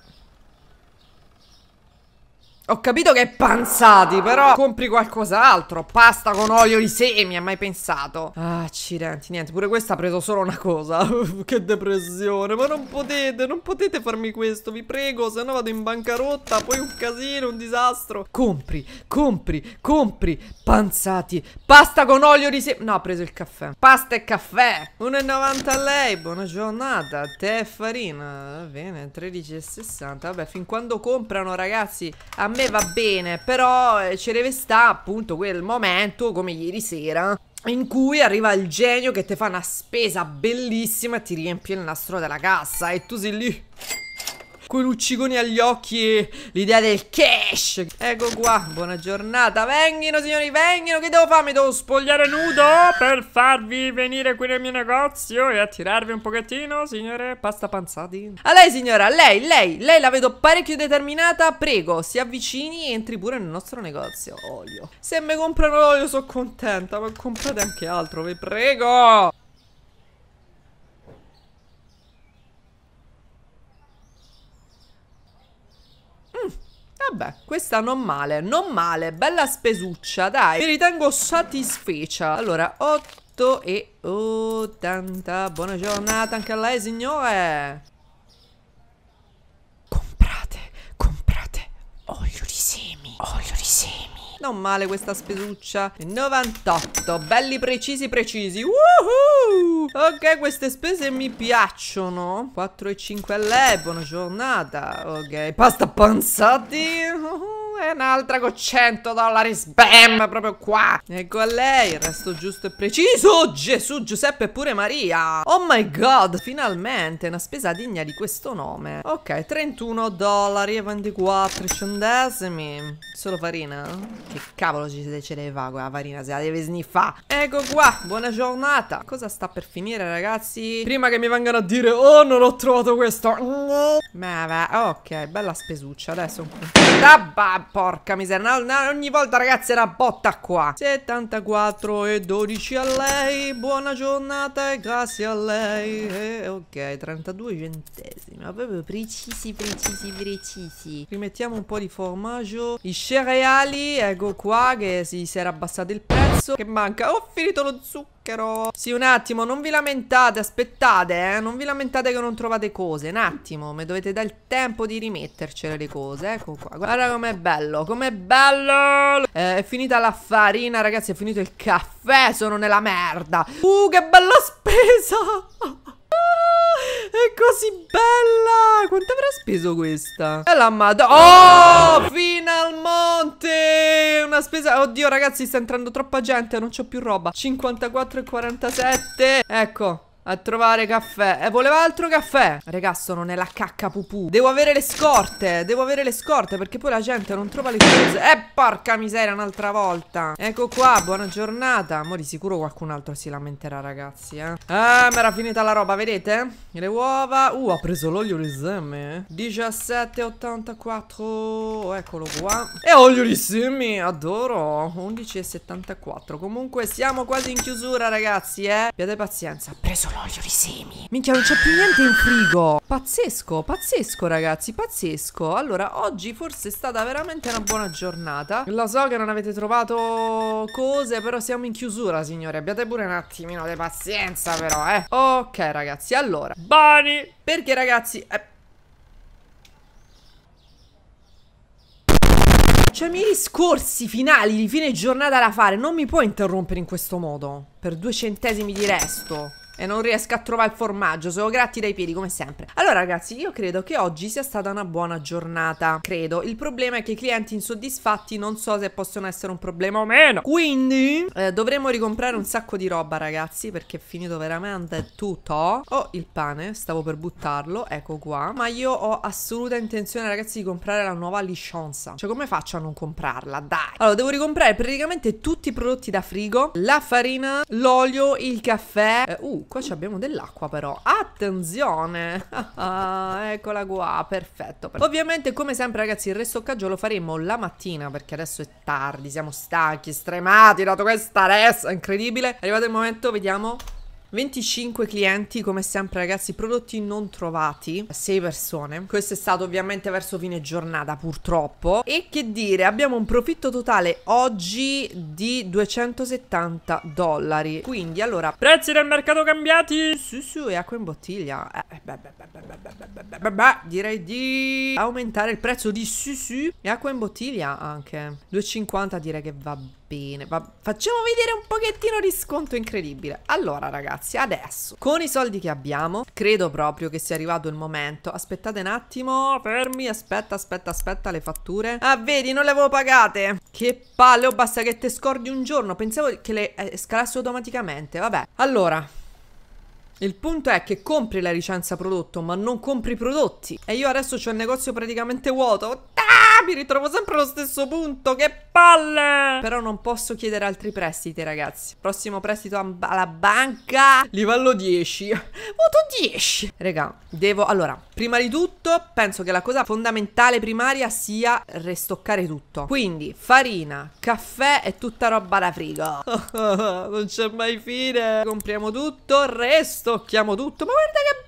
Ho capito che è panzati, però compri qualcos'altro. Pasta con olio di semi, hai mai pensato? Ah, accidenti, niente, pure questa ha preso solo una cosa. che depressione, ma non potete, non potete farmi questo, vi prego, se no vado in bancarotta, poi un casino, un disastro. Compri, compri, compri, panzati, pasta con olio di semi. No, ha preso il caffè. Pasta e caffè. 1,90 a lei, buona giornata, tè e farina. Va bene, 13,60. Vabbè, fin quando comprano, ragazzi, a me va bene, però eh, ci deve stare appunto quel momento come ieri sera in cui arriva il genio che ti fa una spesa bellissima e ti riempie il nastro della cassa e tu sei lì quei lucciconi agli occhi e l'idea del cash Ecco qua, buona giornata Venghino signori, venghino, che devo fare? Mi devo spogliare nudo per farvi venire qui nel mio negozio e attirarvi un pochettino, signore Pasta panzati A lei signora, lei, lei, lei la vedo parecchio determinata Prego, si avvicini e entri pure nel nostro negozio Olio Se mi comprano l'olio sono contenta, ma comprate anche altro, vi prego Vabbè, questa non male, non male, bella spesuccia, dai, mi ritengo satisfeccia. Allora, 8 e 80, buona giornata anche a lei signore. Comprate, comprate olio di semi, olio di semi. Non male questa spesuccia 98 Belli precisi precisi Woohoo Ok queste spese mi piacciono 4,5 all'ebono Giornata Ok pasta panzati e un'altra con 100 dollari spam proprio qua. Ecco a lei il resto giusto e preciso. Gesù, Giuseppe e pure Maria. Oh my god, finalmente una spesa degna di questo nome. Ok, 31 dollari e 24 centesimi. Solo farina? Che cavolo ci, ce deve fare quella farina se la deve sniffare? Ecco qua, buona giornata. Cosa sta per finire ragazzi? Prima che mi vengano a dire, oh non ho trovato questo. Mm. Ma va, ok, bella spesuccia adesso. Da babbo. Porca, miseria no, no, Ogni volta ragazzi è era botta qua 74 e 12 a lei Buona giornata e grazie a lei eh, Ok 32 centesimi Proprio precisi precisi precisi Rimettiamo un po' di formaggio I cereali Ecco qua che si, si era abbassato il prezzo Che manca Ho finito lo zucchero zucchero Sì un attimo non vi lamentate aspettate eh Non vi lamentate che non trovate cose Un attimo mi dovete dare il tempo di rimettercele le cose Ecco qua guarda com'è bello Com'è bello eh, È finita la farina ragazzi è finito il caffè Sono nella merda Uh che bella spesa è così bella! Quanto avrà speso questa? È la madonna! Oh! Finalmente! Una spesa... Oddio, ragazzi, sta entrando troppa gente. Non c'ho più roba. 54,47. Ecco. A trovare caffè Eh voleva altro caffè Regà sono nella cacca pupù Devo avere le scorte Devo avere le scorte Perché poi la gente non trova le cose Eh porca miseria un'altra volta Ecco qua buona giornata Ma di sicuro qualcun altro si lamenterà ragazzi eh Ah eh, mi era finita la roba vedete Le uova Uh ha preso l'olio di semi 17,84 eh. Eccolo qua E olio di semi adoro 11,74 Comunque siamo quasi in chiusura ragazzi eh Abbiate pazienza Preso l'olio di semi. Minchia, non c'è più niente in frigo. Pazzesco, pazzesco ragazzi, pazzesco. Allora, oggi forse è stata veramente una buona giornata. Lo so che non avete trovato cose, però siamo in chiusura, signore. Abbiate pure un attimino di pazienza, però, eh. Ok, ragazzi, allora. Bani! Perché, ragazzi... Eh... Cioè, i miei discorsi finali di fine giornata da fare non mi puoi interrompere in questo modo. Per due centesimi di resto e non riesco a trovare il formaggio, sono gratti dai piedi come sempre. Allora ragazzi, io credo che oggi sia stata una buona giornata, credo. Il problema è che i clienti insoddisfatti non so se possono essere un problema o meno. Quindi eh, dovremo ricomprare un sacco di roba ragazzi, perché è finito veramente tutto. Ho oh, il pane, stavo per buttarlo, ecco qua. Ma io ho assoluta intenzione ragazzi di comprare la nuova licenza Cioè come faccio a non comprarla? Dai! Allora devo ricomprare praticamente tutti i prodotti da frigo, la farina, l'olio, il caffè. Eh, uh, qua abbiamo dell'acqua però. Attenzione! Ah, eccola qua, perfetto, Ovviamente come sempre ragazzi il restoccaggio lo faremo la mattina perché adesso è tardi, siamo stanchi, stremati, dato questa ressa incredibile. È arrivato il momento, vediamo... 25 clienti, come sempre ragazzi, prodotti non trovati, 6 persone. Questo è stato ovviamente verso fine giornata purtroppo. E che dire, abbiamo un profitto totale oggi di 270 dollari. Quindi allora, prezzi del mercato cambiati? Su su e acqua in bottiglia. Eh, beh, beh, beh, beh, beh, beh, beh, beh, beh, beh, direi di aumentare il prezzo di su su e acqua in bottiglia anche. 2,50 direi che va bene bene, va... facciamo vedere un pochettino di sconto incredibile. Allora ragazzi, adesso, con i soldi che abbiamo, credo proprio che sia arrivato il momento. Aspettate un attimo, fermi, aspetta, aspetta, aspetta le fatture. Ah, vedi, non le avevo pagate. Che palle, oh, basta che te scordi un giorno, pensavo che le eh, scalasse automaticamente, vabbè. Allora, il punto è che compri la licenza prodotto, ma non compri i prodotti. E io adesso ho il negozio praticamente vuoto. Ah! mi ritrovo sempre allo stesso punto, che palle! Però non posso chiedere altri prestiti, ragazzi. Prossimo prestito alla banca, livello 10. Voto 10! Raga, devo... Allora, prima di tutto, penso che la cosa fondamentale primaria sia restoccare tutto. Quindi, farina, caffè e tutta roba da frigo. non c'è mai fine. Compriamo tutto, restocchiamo tutto. Ma guarda che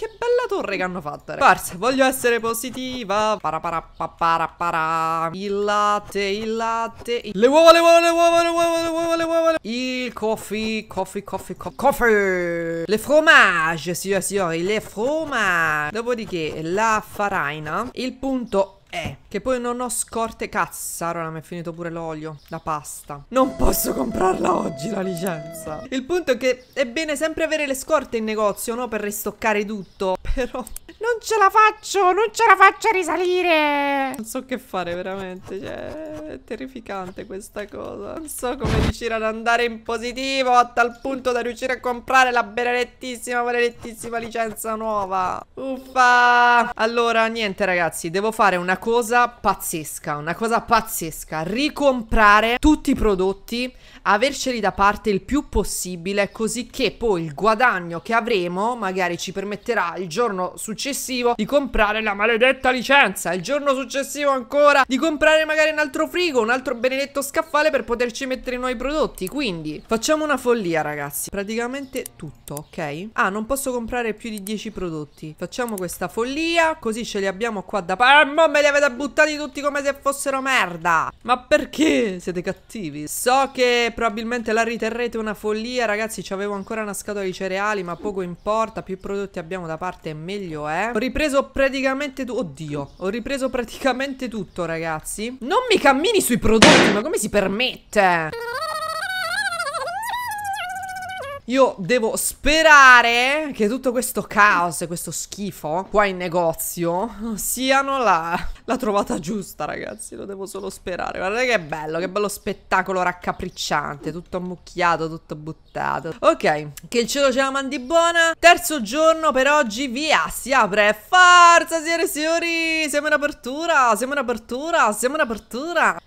che bella torre che hanno fatto, ragazzi. Forza, voglio essere positiva. Para para para para Il latte, il latte. Il... Le uova, le uova, le uova, le uova, le uova, le uova. Il coffee, coffee, coffee, co coffee. Le fromage, signore signori, le fromage. Dopodiché la farina. Il punto eh, che poi non ho scorte Cazzo, Cazzaro, mi è finito pure l'olio, la pasta Non posso comprarla oggi la licenza Il punto è che è bene sempre avere le scorte in negozio, no? Per ristoccare tutto Però non ce la faccio, non ce la faccio a risalire Non so che fare veramente, cioè è terrificante questa cosa Non so come riuscire ad andare in positivo a tal punto da riuscire a comprare la benedettissima, benedettissima licenza nuova Uffa Allora niente ragazzi, devo fare una cosa pazzesca, una cosa pazzesca, ricomprare tutti i prodotti averceli da parte il più possibile così che poi il guadagno che avremo magari ci permetterà il giorno successivo di comprare la maledetta licenza, il giorno successivo ancora di comprare magari un altro frigo, un altro benedetto scaffale per poterci mettere i nuovi prodotti. Quindi facciamo una follia ragazzi, praticamente tutto, ok? Ah, non posso comprare più di 10 prodotti. Facciamo questa follia, così ce li abbiamo qua da parte. Ma me li avete buttati tutti come se fossero merda. Ma perché siete cattivi? So che probabilmente la riterrete una follia Ragazzi ci avevo ancora una scatola di cereali ma poco importa Più prodotti abbiamo da parte meglio è Ho ripreso praticamente tutto Oddio Ho ripreso praticamente tutto ragazzi Non mi cammini sui prodotti ma come si permette? Io devo sperare che tutto questo caos e questo schifo qua in negozio siano la, la trovata giusta, ragazzi. Lo devo solo sperare. Guardate che bello, che bello spettacolo raccapricciante. Tutto ammucchiato, tutto buttato. Ok, che il cielo ce la mandi buona. Terzo giorno per oggi, via, si apre. Forza, signore e signori, siamo in apertura, siamo in apertura, siamo in apertura.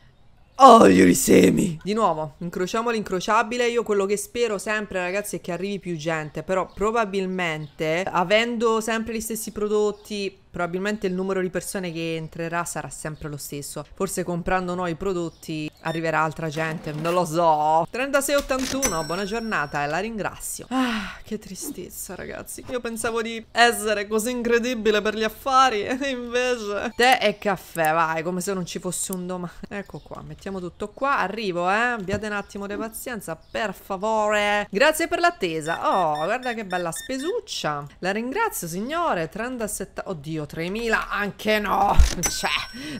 Olio i semi. Di nuovo, incrociamo l'incrociabile. Io quello che spero sempre, ragazzi, è che arrivi più gente. Però probabilmente, avendo sempre gli stessi prodotti, probabilmente il numero di persone che entrerà sarà sempre lo stesso. Forse comprando noi i prodotti arriverà altra gente, non lo so. 36,81, buona giornata e la ringrazio. Ah, che tristezza ragazzi. Io pensavo di essere così incredibile per gli affari e invece... Tè e caffè, vai, come se non ci fosse un domani. Ecco qua, mettiamo tutto qua. Arrivo, eh. Abbiate un attimo di pazienza, per favore. Grazie per l'attesa. Oh, guarda che bella spesuccia. La ringrazio, signore. 37... Oddio. Oddio, 3000, anche no. Cioè,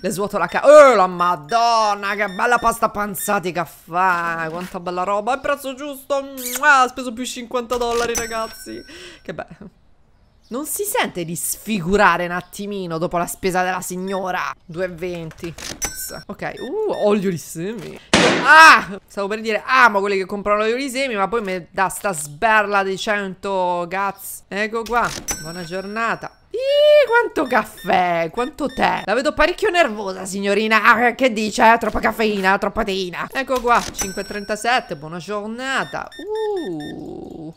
le svuoto la ca... Oh, la madonna, che bella pasta panzati che fa. Quanta bella roba. Il prezzo giusto. Ha speso più 50 dollari, ragazzi. Che bello. Non si sente di sfigurare un attimino dopo la spesa della signora? 2,20. Ok, uh, olio di semi. Ah! Stavo per dire amo quelli che comprano olio di semi, ma poi mi dà sta sberla di 100 cazzo. Ecco qua, buona giornata. Ih, quanto caffè, quanto tè La vedo parecchio nervosa signorina ah, Che dice? Eh, troppa caffeina, troppa teina Ecco qua, 5.37, buona giornata uh,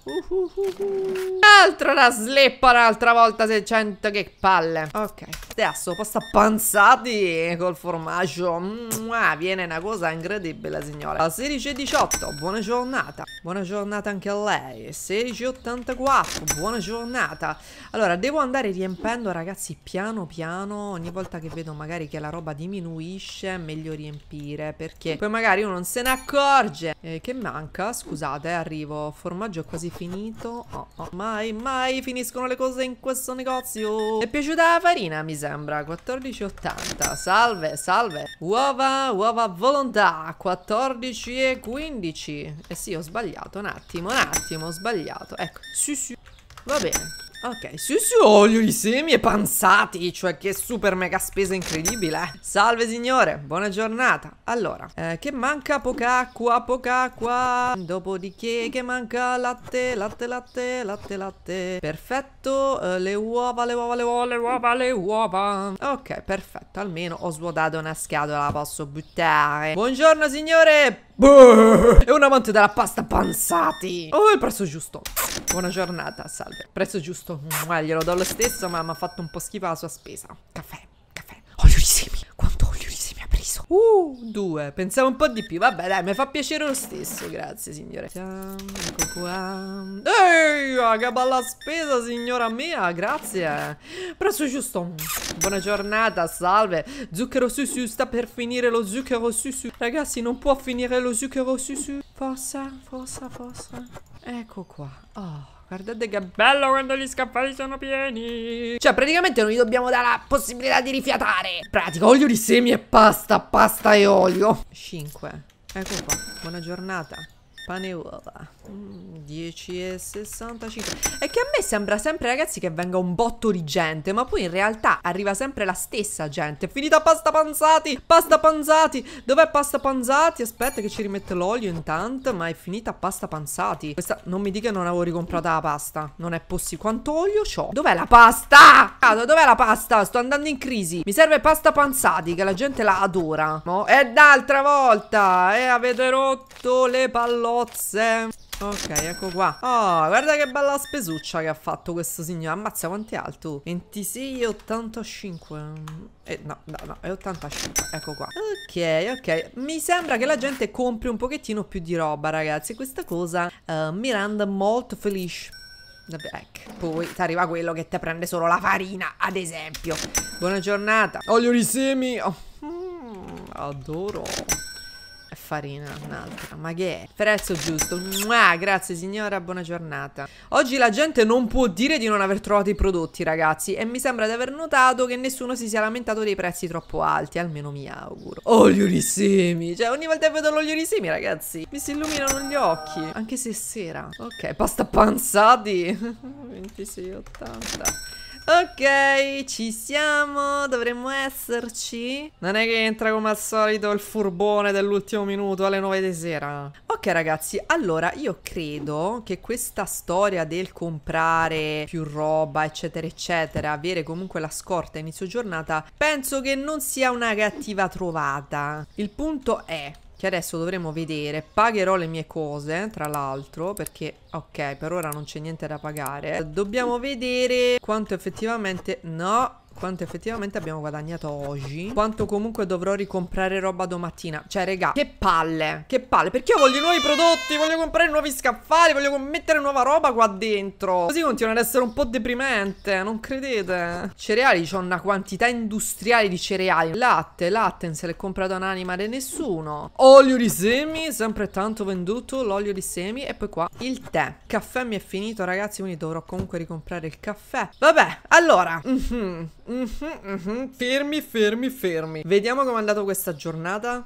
uh, uh, uh, uh. Altro la sleppa un'altra volta 600, che palle Ok, adesso pasta panzati col formaggio Mua, Viene una cosa incredibile signora A 16.18, buona giornata Buona giornata anche a lei 16.84, buona giornata Allora, devo andare di riempendo ragazzi piano piano, ogni volta che vedo magari che la roba diminuisce, è meglio riempire, perché poi magari uno non se ne accorge. Eh, che manca? Scusate, arrivo, formaggio è quasi finito. Oh, oh, mai, mai finiscono le cose in questo negozio. È piaciuta la farina, mi sembra, 14,80. Salve, salve. Uova, uova volontà, 14,15. Eh sì, ho sbagliato, un attimo, un attimo, ho sbagliato. Ecco, sì, sì. Va bene. Ok, sì sì, olio i semi e panzati, cioè che super mega spesa incredibile eh. Salve signore, buona giornata Allora, eh, che manca poca acqua, poca acqua Dopodiché che manca latte, latte, latte, latte, latte Perfetto, eh, le uova, le uova, le uova, le uova, le uova Ok, perfetto, almeno ho svuotato una scatola, la posso buttare Buongiorno signore, Brrr. È un amante della pasta panzati. Oh, il prezzo giusto. Buona giornata, salve. Prezzo giusto. Mua, glielo do lo stesso, ma mi ha fatto un po' schifo la sua spesa. Caffè, caffè. Olio di semi. Quanto olio Uh, due. Pensavo un po' di più. Vabbè, dai, mi fa piacere lo stesso. Grazie, signore. Ecco qua. Ehi, ah, che bella spesa, signora mia. Grazie. Prezzo giusto. Buona giornata, salve. Zucchero su su, sta per finire lo zucchero su su. Ragazzi, non può finire lo zucchero su su. Forza, forza, forza. Ecco qua. Oh. Guardate che bello quando gli scaffali sono pieni Cioè praticamente non gli dobbiamo dare la possibilità di rifiatare Pratica olio di semi e pasta Pasta e olio 5 Ecco qua, buona giornata Pane mm, e uova. 10 e 65. È che a me sembra sempre, ragazzi, che venga un botto di gente, ma poi in realtà arriva sempre la stessa gente. È Finita pasta panzati! Pasta panzati! Dov'è pasta panzati? Aspetta che ci rimette l'olio intanto, ma è finita pasta panzati. Questa, non mi dica che non avevo ricomprata la pasta. Non è possibile. Quanto olio ho? Dov'è la pasta? Ah, dov'è la pasta? Sto andando in crisi. Mi serve pasta panzati, che la gente la adora. No? E d'altra volta! E eh, avete rotto le pallone cozze Ok, ecco qua. Oh, guarda che bella spesuccia che ha fatto questo signore. Ammazza, quanto è alto? 26, 85. Eh, no, no, no, è 85. Ecco qua. Ok, ok. Mi sembra che la gente compri un pochettino più di roba, ragazzi. Questa cosa uh, mi rende molto felice. Vabbè, Ecco, poi ti arriva quello che ti prende solo la farina, ad esempio. Buona giornata. Olio di semi. Oh, mm, adoro farina, un'altra. Ma che è? Prezzo giusto. Mua, grazie signora, buona giornata. Oggi la gente non può dire di non aver trovato i prodotti, ragazzi. E mi sembra di aver notato che nessuno si sia lamentato dei prezzi troppo alti, almeno mi auguro. Olio oh, di semi. Cioè, ogni volta che vedo l'olio di semi, ragazzi, mi si illuminano gli occhi. Anche se è sera. Ok, pasta panzati. 26,80. Ok, ci siamo, dovremmo esserci. Non è che entra come al solito il furbone dell'ultimo minuto alle 9 di sera. Ok ragazzi, allora io credo che questa storia del comprare più roba, eccetera, eccetera, avere comunque la scorta inizio giornata, penso che non sia una cattiva trovata. Il punto è, che adesso dovremo vedere. Pagherò le mie cose, tra l'altro, perché, ok, per ora non c'è niente da pagare. Dobbiamo vedere quanto effettivamente... No, quanto effettivamente abbiamo guadagnato oggi Quanto comunque dovrò ricomprare roba domattina Cioè regà, che palle Che palle, perché io voglio nuovi prodotti Voglio comprare nuovi scaffali, voglio mettere nuova roba qua dentro Così continua ad essere un po' deprimente, non credete? Cereali, c'ho una quantità industriale di cereali Latte, latte, se l'è comprato un'anima di nessuno Olio di semi, sempre tanto venduto L'olio di semi e poi qua il tè Caffè mi è finito ragazzi, quindi dovrò comunque ricomprare il caffè Vabbè, allora mm Mm -hmm, mm -hmm. Fermi, fermi, fermi. Vediamo com'è andata questa giornata.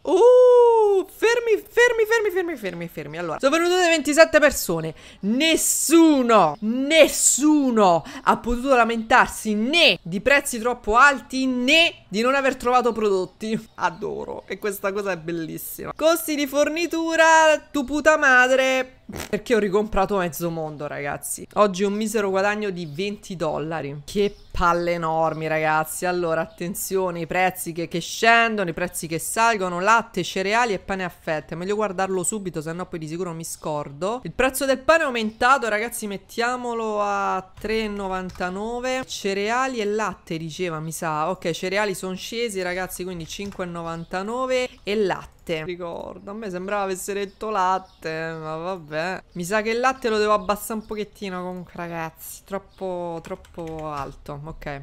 Uh, fermi, fermi, fermi, fermi, fermi, fermi. Allora, sono venute 27 persone. Nessuno, nessuno ha potuto lamentarsi né di prezzi troppo alti né di non aver trovato prodotti. Adoro, e questa cosa è bellissima. Costi di fornitura, tu puta madre, perché ho ricomprato mezzo mondo, ragazzi. Oggi un misero guadagno di 20 dollari. Che palle enormi, ragazzi. Allora, attenzione, i prezzi che, che scendono, i prezzi che salgono, latte, cereali e pane a fette. Meglio guardarlo subito, sennò poi di sicuro mi scordo. Il prezzo del pane è aumentato, ragazzi, mettiamolo a 3,99. Cereali e latte, diceva, mi sa. Ok, cereali sono scesi, ragazzi, quindi 5,99 e latte latte, ricordo. A me sembrava avesse detto latte, ma vabbè. Mi sa che il latte lo devo abbassare un pochettino comunque, ragazzi. Troppo, troppo alto, ok.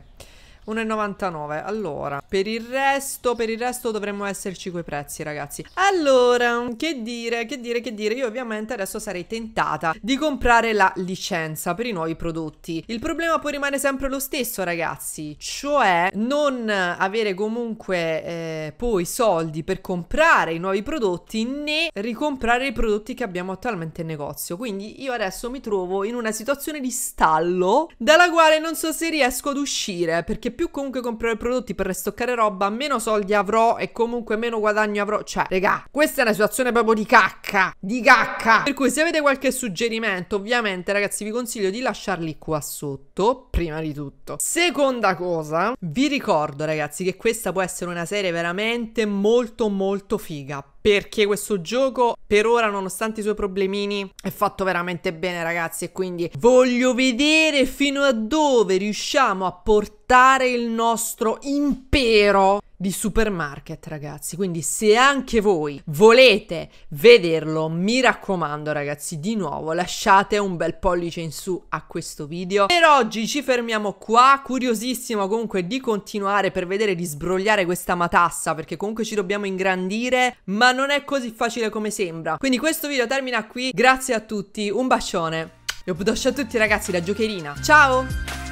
1,99 allora per il resto per il resto dovremmo esserci quei prezzi ragazzi allora che dire che dire che dire io ovviamente adesso sarei tentata di comprare la licenza per i nuovi prodotti il problema poi rimane sempre lo stesso ragazzi cioè non avere comunque eh, poi soldi per comprare i nuovi prodotti né ricomprare i prodotti che abbiamo attualmente in negozio quindi io adesso mi trovo in una situazione di stallo dalla quale non so se riesco ad uscire perché più comunque comprerò prodotti per restoccare roba, meno soldi avrò e comunque meno guadagno avrò. Cioè, regà, questa è una situazione proprio di cacca, di cacca. Per cui se avete qualche suggerimento, ovviamente, ragazzi, vi consiglio di lasciarli qua sotto, prima di tutto. Seconda cosa, vi ricordo, ragazzi, che questa può essere una serie veramente molto molto figa perché questo gioco per ora nonostante i suoi problemini è fatto veramente bene ragazzi e quindi voglio vedere fino a dove riusciamo a portare il nostro impero di supermarket, ragazzi. Quindi, se anche voi volete vederlo, mi raccomando, ragazzi, di nuovo lasciate un bel pollice in su a questo video. Per oggi ci fermiamo qua. Curiosissimo comunque di continuare per vedere di sbrogliare questa matassa, perché comunque ci dobbiamo ingrandire, ma non è così facile come sembra. Quindi, questo video termina qui. Grazie a tutti, un bacione. E un bacio a tutti, ragazzi, da giocherina. Ciao!